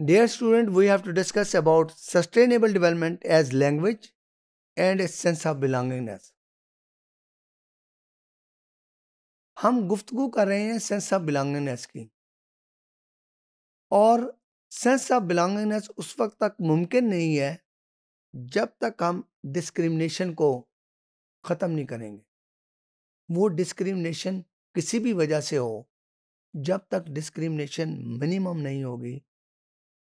dear student we have to discuss about sustainable development as language and a sense of belongingness हम गुफ्तु कर रहे हैं sense of belongingness की और सेंस ऑफ बिलोंगिंगनेस उस वक्त तक मुमकिन नहीं है जब तक हम डिस्क्रिमिनेशन को ख़त्म नहीं करेंगे वो डिस्क्रिमिनेशन किसी भी वजह से हो जब तक डिस्क्रिमिनेशन मिनिमम नहीं होगी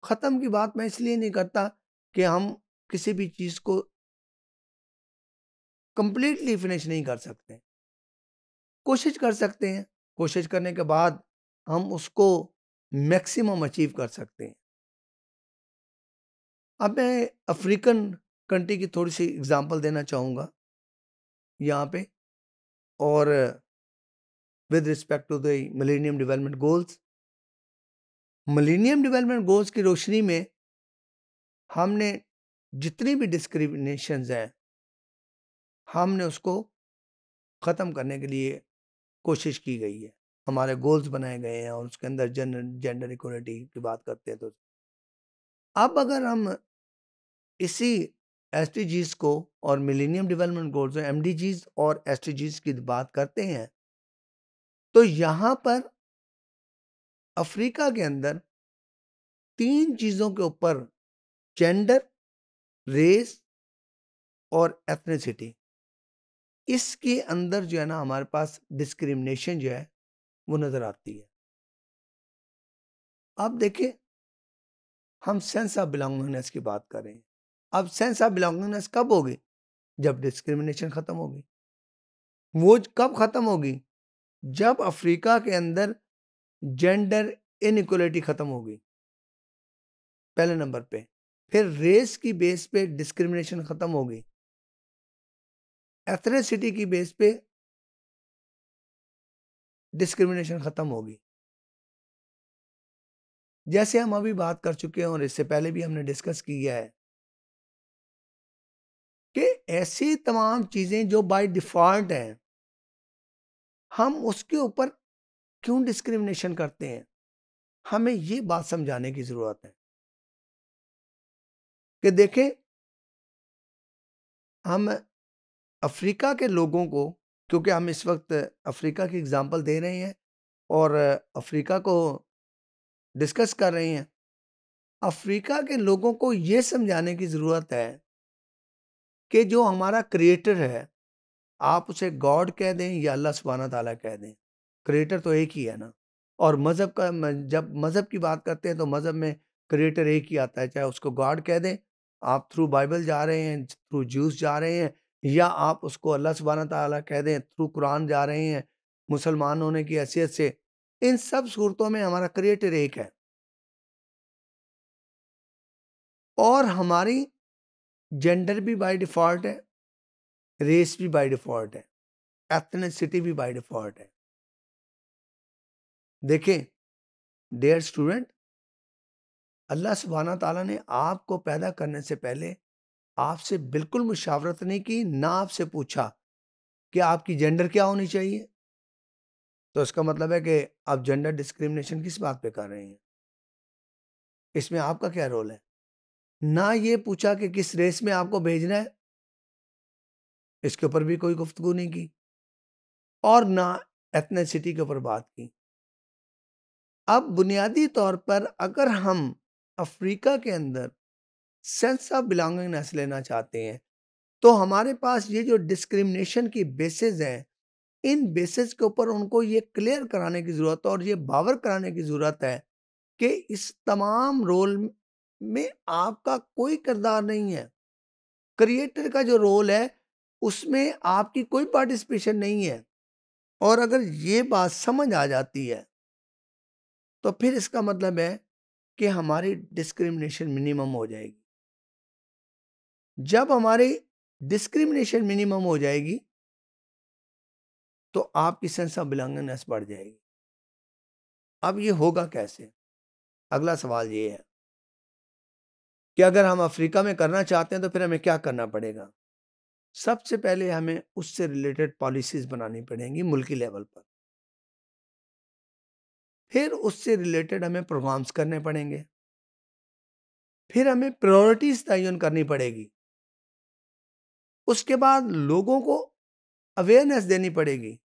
ख़त्म की बात मैं इसलिए नहीं करता कि हम किसी भी चीज़ को कंप्लीटली फिनिश नहीं कर सकते कोशिश कर सकते हैं कोशिश करने के बाद हम उसको मैक्सिमम अचीव कर सकते हैं अब मैं अफ्रीकन कंट्री की थोड़ी सी एग्जांपल देना चाहूँगा यहाँ पे और with respect to the millennium development goals millennium development goals की रोशनी में हमने जितनी भी डिस्क्रिमिनेशन हैं हमने उसको ख़त्म करने के लिए कोशिश की गई है हमारे गोल्स बनाए गए हैं और उसके अंदर जेंडर जेंडर इक्वलिटी की बात करते हैं तो अब अगर हम इसी एस को और millennium development goals M D और एस की बात करते हैं तो यहाँ पर अफ्रीका के अंदर तीन चीज़ों के ऊपर जेंडर रेस और एथनिसिटी इसके अंदर जो है ना हमारे पास डिस्क्रिमिनेशन जो है वो नज़र आती है अब देखें हम सेंस ऑफ बिलोंगिंगनेस की बात कर रहे हैं अब सेंस ऑफ बिलोंगिंगनेस कब होगी जब डिस्क्रिमिनेशन ख़त्म होगी वो कब ख़त्म होगी जब अफ्रीका के अंदर जेंडर इनक्वलिटी ख़त्म हो गई पहले नंबर पे फिर रेस की बेस पे डिस्क्रिमिनेशन ख़त्म हो गई एथनेसिटी की बेस पे डिस्क्रिमिनेशन ख़त्म होगी जैसे हम अभी बात कर चुके हैं और इससे पहले भी हमने डिस्कस किया है कि ऐसी तमाम चीज़ें जो बाय डिफ़ॉल्ट हैं हम उसके ऊपर क्यों डिस्क्रिमिनेशन करते हैं हमें ये बात समझाने की जरूरत है कि देखें हम अफ्रीका के लोगों को क्योंकि हम इस वक्त अफ्रीका की एग्जांपल दे रहे हैं और अफ्रीका को डिस्कस कर रहे हैं अफ्रीका के लोगों को ये समझाने की ज़रूरत है कि जो हमारा क्रिएटर है आप उसे गॉड कह दें या अल्लाह सुबहाना ताला कह दें क्रिएटर तो एक ही है ना और मज़हब का जब मज़हब की बात करते हैं तो मज़हब में क्रिएटर एक ही आता है चाहे उसको गॉड कह दें आप थ्रू बाइबल जा रहे हैं थ्रू जूस जा रहे हैं या आप उसको अल्लाह सुबहाना तला कह दें थ्रू कुरान जा रहे हैं मुसलमान होने की हैसियत से इन सब सूरतों में हमारा क्रिएटर एक है और हमारी जेंडर भी बाय डिफ़ॉल्ट है रेस भी बाय डिफ़ॉल्ट है एथनिसिटी भी बाय डिफ़ॉल्ट है देखें डेयर स्टूडेंट अल्लाह सुबहाना ताला ने आपको पैदा करने से पहले आपसे बिल्कुल मुशावरत नहीं की ना आपसे पूछा कि आपकी जेंडर क्या होनी चाहिए तो इसका मतलब है कि आप जेंडर डिस्क्रिमिनेशन किस बात पे कर रहे हैं इसमें आपका क्या रोल है ना ये पूछा कि किस रेस में आपको भेजना है इसके ऊपर भी कोई गुफ्तगु नहीं की और ना एथनेसिटी के ऊपर बात की अब बुनियादी तौर पर अगर हम अफ्रीका के अंदर सेंस ऑफ बिलोंगिंगनेस लेना चाहते हैं तो हमारे पास ये जो डिस्क्रिमिनेशन की बेसिस हैं इन बेसिस के ऊपर उनको ये क्लियर कराने की ज़रूरत है और ये बावर कराने की ज़रूरत है कि इस तमाम रोल में आपका कोई किरदार नहीं है क्रिएटर का जो रोल है उसमें आपकी कोई पार्टिसिपेशन नहीं है और अगर ये बात समझ आ जाती है तो फिर इसका मतलब है कि हमारी डिस्क्रिमिनेशन मिनिमम हो जाएगी जब हमारी डिस्क्रिमिनेशन मिनिमम हो जाएगी तो आपकी सेंस ऑफ बिलोंगिंगनेस बढ़ जाएगी अब ये होगा कैसे अगला सवाल ये है कि अगर हम अफ्रीका में करना चाहते हैं तो फिर हमें क्या करना पड़ेगा सबसे पहले हमें उससे रिलेटेड पॉलिसीज बनानी पड़ेंगी मुल्की लेवल पर फिर उससे रिलेटेड हमें प्रोग्राम्स करने पड़ेंगे फिर हमें प्रायोरिटीज तयन करनी पड़ेगी उसके बाद लोगों को अवेयरनेस देनी पड़ेगी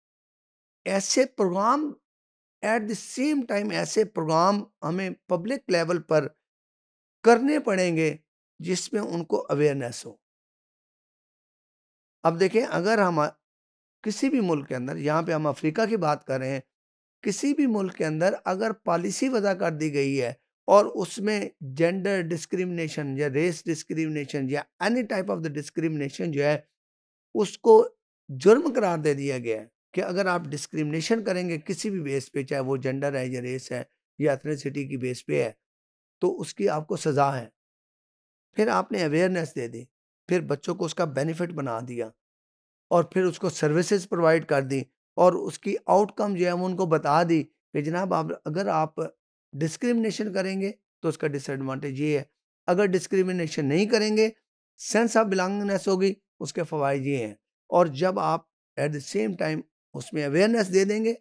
ऐसे program at the same time ऐसे प्रोग्राम हमें पब्लिक लेवल पर करने पड़ेंगे जिसमें उनको अवेयरनेस हो अब देखें अगर हम किसी भी मुल्क के अंदर यहाँ पे हम अफ्रीका की बात कर रहे हैं किसी भी मुल्क के अंदर अगर पॉलिसी वजह कर दी गई है और उसमें जेंडर डिस्क्रिमिनेशन या रेस डिस्क्रिमिनेशन या any type of the discrimination जो है उसको जुर्म करार दे दिया गया है कि अगर आप डिस्क्रिमिनेशन करेंगे किसी भी बेस पे चाहे वो जेंडर है या रेस है या एथनिसिटी की बेस पे है तो उसकी आपको सज़ा है फिर आपने अवेयरनेस दे दी फिर बच्चों को उसका बेनिफिट बना दिया और फिर उसको सर्विसेज प्रोवाइड कर दी और उसकी आउटकम जो है हम उनको बता दी कि जनाब आप अगर आप डिस्क्रिमिनेशन करेंगे तो उसका डिसएडवांटेज ये है अगर डिस्क्रिमिनेशन नहीं करेंगे सेंस ऑफ बिलोंगनेस होगी उसके फ़वाद ये हैं और जब आप एट द सेम टाइम उसमें अवेयरनेस दे देंगे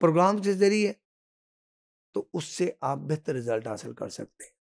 प्रोग्राम के ज़रिए तो उससे आप बेहतर रिज़ल्ट हासिल कर सकते हैं